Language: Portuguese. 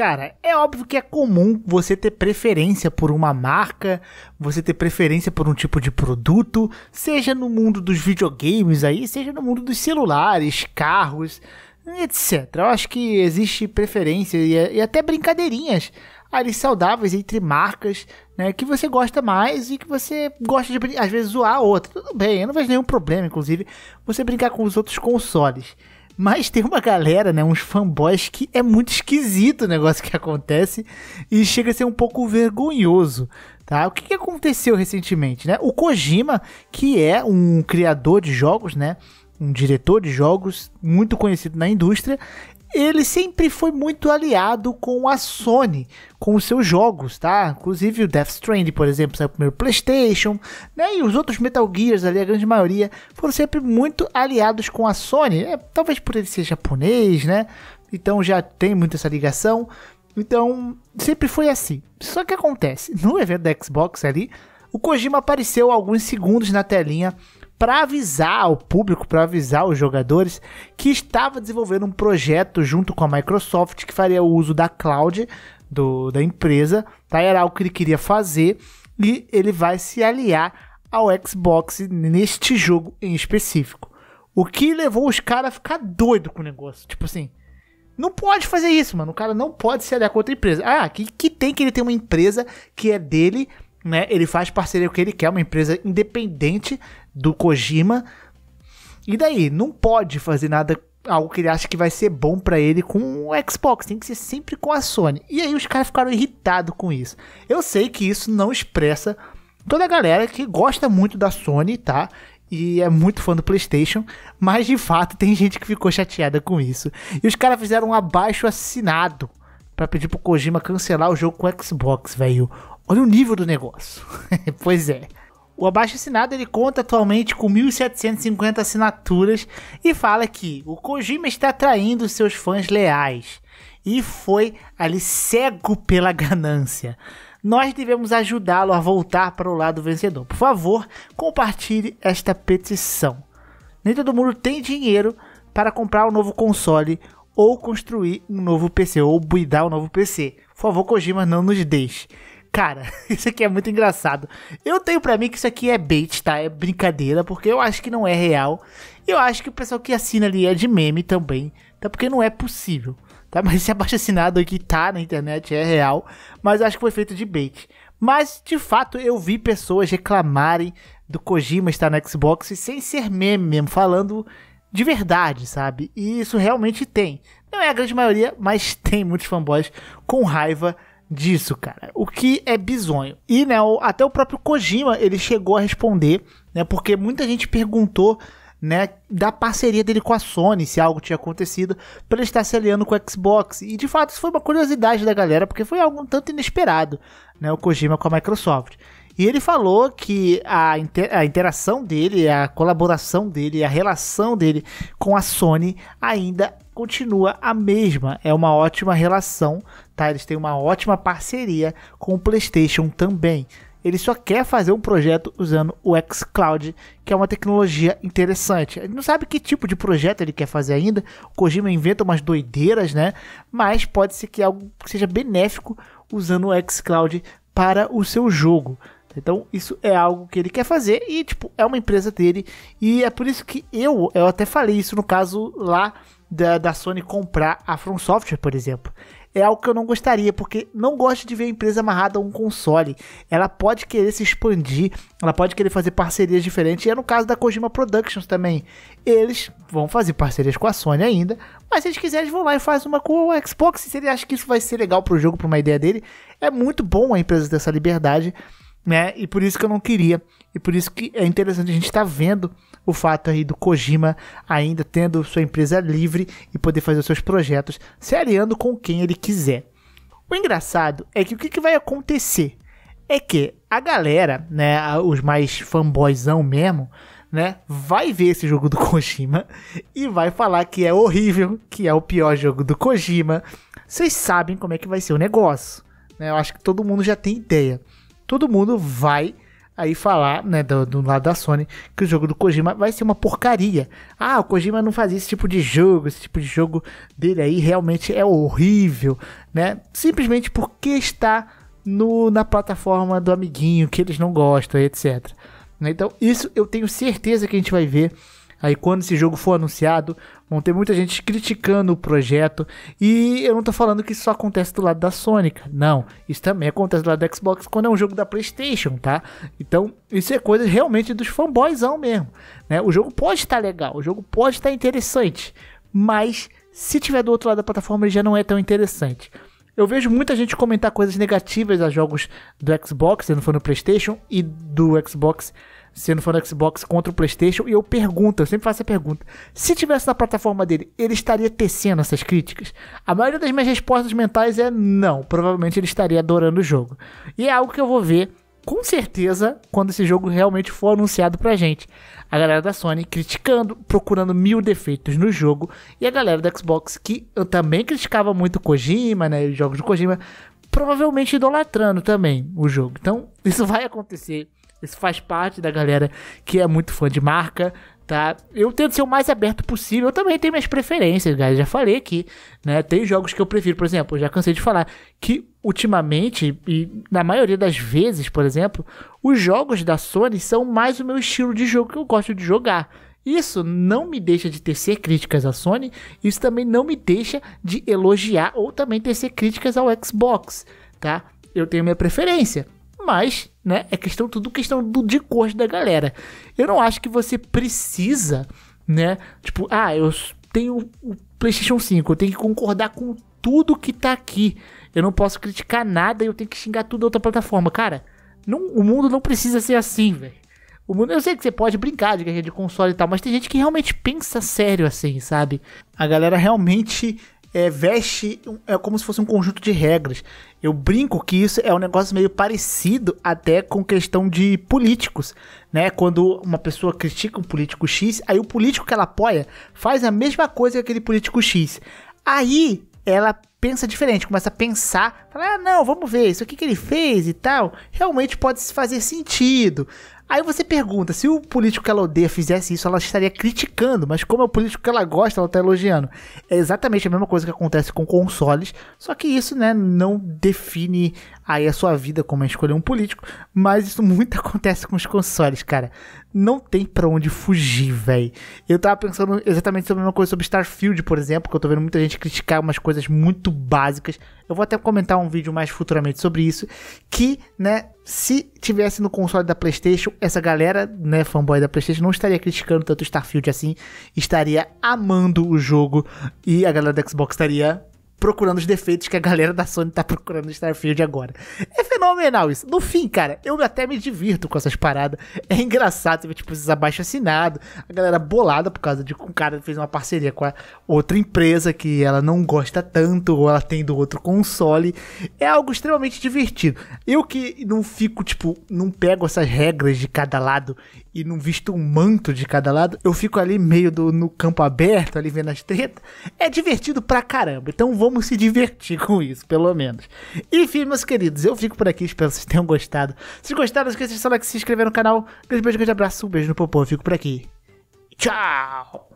Cara, é óbvio que é comum você ter preferência por uma marca, você ter preferência por um tipo de produto, seja no mundo dos videogames aí, seja no mundo dos celulares, carros, etc. Eu acho que existe preferência e, é, e é até brincadeirinhas ali saudáveis entre marcas, né, que você gosta mais e que você gosta de às vezes zoar a outra. Tudo bem, eu não vejo nenhum problema, inclusive, você brincar com os outros consoles. Mas tem uma galera, né? Uns fanboys que é muito esquisito o negócio que acontece e chega a ser um pouco vergonhoso. Tá? O que, que aconteceu recentemente, né? O Kojima, que é um criador de jogos, né? um diretor de jogos muito conhecido na indústria, ele sempre foi muito aliado com a Sony, com os seus jogos, tá? Inclusive o Death Stranding, por exemplo, saiu primeiro PlayStation, né? E os outros Metal Gears ali, a grande maioria, foram sempre muito aliados com a Sony. É, talvez por ele ser japonês, né? Então já tem muito essa ligação. Então, sempre foi assim. Só que acontece, no evento da Xbox ali, o Kojima apareceu alguns segundos na telinha para avisar ao público, para avisar os jogadores que estava desenvolvendo um projeto junto com a Microsoft que faria o uso da cloud do, da empresa. Tá? Era algo que ele queria fazer e ele vai se aliar ao Xbox neste jogo em específico. O que levou os caras a ficar doido com o negócio. Tipo assim, não pode fazer isso, mano. O cara não pode se aliar com outra empresa. Ah, que, que tem que ele tem uma empresa que é dele né? Ele faz parceria com o que ele quer, uma empresa independente do Kojima. E daí, não pode fazer nada algo que ele acha que vai ser bom para ele com o Xbox, tem que ser sempre com a Sony. E aí os caras ficaram irritados com isso. Eu sei que isso não expressa toda a galera que gosta muito da Sony, tá? E é muito fã do PlayStation, mas de fato tem gente que ficou chateada com isso. E os caras fizeram um abaixo assinado para pedir pro Kojima cancelar o jogo com o Xbox, velho. Olha o nível do negócio. pois é. O abaixo assinado ele conta atualmente com 1.750 assinaturas e fala que o Kojima está traindo seus fãs leais e foi ali cego pela ganância. Nós devemos ajudá-lo a voltar para o lado vencedor. Por favor, compartilhe esta petição. Nem todo mundo tem dinheiro para comprar um novo console ou construir um novo PC ou buidar um novo PC. Por favor, Kojima, não nos deixe. Cara, isso aqui é muito engraçado. Eu tenho para mim que isso aqui é bait, tá? É brincadeira, porque eu acho que não é real. E eu acho que o pessoal que assina ali é de meme também, tá? Porque não é possível, tá? Mas esse abaixo assinado aqui tá na internet, é real. Mas eu acho que foi feito de bait. Mas, de fato, eu vi pessoas reclamarem do Kojima estar no Xbox sem ser meme mesmo, falando de verdade, sabe? E isso realmente tem. Não é a grande maioria, mas tem muitos fanboys com raiva disso, cara. O que é bizonho. E, né, até o próprio Kojima, ele chegou a responder, né, porque muita gente perguntou, né, da parceria dele com a Sony, se algo tinha acontecido, para ele estar se aliando com o Xbox. E, de fato, isso foi uma curiosidade da galera, porque foi algo um tanto inesperado, né, o Kojima com a Microsoft. E ele falou que a, inter a interação dele, a colaboração dele, a relação dele com a Sony ainda continua a mesma. É uma ótima relação, tá? Eles têm uma ótima parceria com o PlayStation também. Ele só quer fazer um projeto usando o xCloud, que é uma tecnologia interessante. Ele não sabe que tipo de projeto ele quer fazer ainda. O Kojima inventa umas doideiras, né? Mas pode ser que algo seja benéfico usando o xCloud para o seu jogo. Então, isso é algo que ele quer fazer e, tipo, é uma empresa dele. E é por isso que eu, eu até falei isso no caso lá da, da Sony comprar a From Software, por exemplo. É algo que eu não gostaria, porque não gosto de ver a empresa amarrada a um console. Ela pode querer se expandir, ela pode querer fazer parcerias diferentes. E é no caso da Kojima Productions também. Eles vão fazer parcerias com a Sony ainda, mas se eles quiserem, eles vão lá e fazem uma com o Xbox. Se ele acha que isso vai ser legal para o jogo, para uma ideia dele, é muito bom a empresa ter essa liberdade né? E por isso que eu não queria. E por isso que é interessante a gente estar tá vendo o fato aí do Kojima ainda tendo sua empresa livre e poder fazer os seus projetos, se aliando com quem ele quiser. O engraçado é que o que, que vai acontecer é que a galera, né, os mais fanboyzão mesmo, né, vai ver esse jogo do Kojima e vai falar que é horrível, que é o pior jogo do Kojima. Vocês sabem como é que vai ser o negócio, né? Eu acho que todo mundo já tem ideia todo mundo vai aí falar, né, do, do, lado da Sony, que o jogo do Kojima vai ser uma porcaria. Ah, o Kojima não fazia esse tipo de jogo, esse tipo de jogo dele aí realmente é horrível, né? Simplesmente porque está no, na plataforma do amiguinho que eles não gostam, etc. Né? Então, isso eu tenho certeza que a gente vai ver Aí quando esse jogo for anunciado, vão ter muita gente criticando o projeto. E eu não tô falando que isso só acontece do lado da Sony, Não, isso também acontece do lado da Xbox quando é um jogo da PlayStation, tá? Então, isso é coisa realmente dos fanboyzão mesmo, né? O jogo pode estar tá legal, o jogo pode estar tá interessante, mas se tiver do outro lado da plataforma ele já não é tão interessante. Eu vejo muita gente comentar coisas negativas a jogos do Xbox, se não for no PlayStation e do Xbox se não for no Xbox contra o PlayStation, e eu pergunto, eu sempre faço a pergunta: se tivesse na plataforma dele, ele estaria tecendo essas críticas? A maioria das minhas respostas mentais é não, provavelmente ele estaria adorando o jogo. E é algo que eu vou ver com certeza quando esse jogo realmente for anunciado pra gente. A galera da Sony criticando, procurando mil defeitos no jogo, e a galera da Xbox que também criticava muito Kojima, né, jogos do Kojima, provavelmente idolatrando também o jogo. Então, isso vai acontecer isso faz parte da galera que é muito fã de marca, tá? Eu tento ser o mais aberto possível. Eu também tenho minhas preferências, guys. Já falei aqui, né? Tem jogos que eu prefiro, por exemplo, eu já cansei de falar que ultimamente, e na maioria das vezes, por exemplo, os jogos da Sony são mais o meu estilo de jogo que eu gosto de jogar. Isso não me deixa de tecer críticas à Sony, isso também não me deixa de elogiar ou também tecer críticas ao Xbox, tá? Eu tenho minha preferência. Mas, né, é questão tudo questão do de cor da galera. Eu não acho que você precisa, né, tipo, ah, eu tenho o PlayStation 5, eu tenho que concordar com tudo que tá aqui. Eu não posso criticar nada e eu tenho que xingar tudo da outra plataforma. Cara, não, o mundo não precisa ser assim, velho. O mundo, eu sei que você pode brincar de guerra de console e tal, mas tem gente que realmente pensa sério assim, sabe? A galera realmente é, veste é como se fosse um conjunto de regras. Eu brinco que isso é um negócio meio parecido até com questão de políticos, né? Quando uma pessoa critica um político X, aí o político que ela apoia faz a mesma coisa que aquele político X. Aí ela pensa diferente, começa a pensar, fala, ah, não, vamos ver, isso aqui que ele fez e tal, realmente pode fazer sentido. Aí você pergunta, se o político que ela odeia fizesse isso, ela estaria criticando, mas como é o político que ela gosta, ela está elogiando. É exatamente a mesma coisa que acontece com consoles, só que isso, né, não define aí a sua vida como é escolher um político, mas isso muito acontece com os consoles, cara. Não tem para onde fugir, velho. Eu tava pensando exatamente sobre a mesma coisa sobre Starfield, por exemplo, que eu tô vendo muita gente criticar umas coisas muito básicas. Eu vou até comentar um vídeo mais futuramente sobre isso, que, né, se tivesse no console da PlayStation, essa galera, né, fanboy da PlayStation, não estaria criticando tanto Starfield assim, estaria amando o jogo e a galera da Xbox estaria procurando os defeitos que a galera da Sony tá procurando no Starfield agora. É fenomenal isso. No fim, cara, eu até me divirto com essas paradas. É engraçado, ver tipo esses abaixo assinado, a galera bolada por causa de que um cara fez uma parceria com a outra empresa que ela não gosta tanto ou ela tem do outro console. É algo extremamente divertido. Eu que não fico tipo, não pego essas regras de cada lado e não visto um manto de cada lado, eu fico ali meio do, no campo aberto, ali vendo as tretas. É divertido pra caramba, então vamos se divertir com isso, pelo menos. Enfim, meus queridos, eu fico por aqui, espero que vocês tenham gostado. Se gostaram, não esqueça de like, se inscrever no canal. Grande beijo, grande abraço, um beijo no popô, eu fico por aqui. Tchau!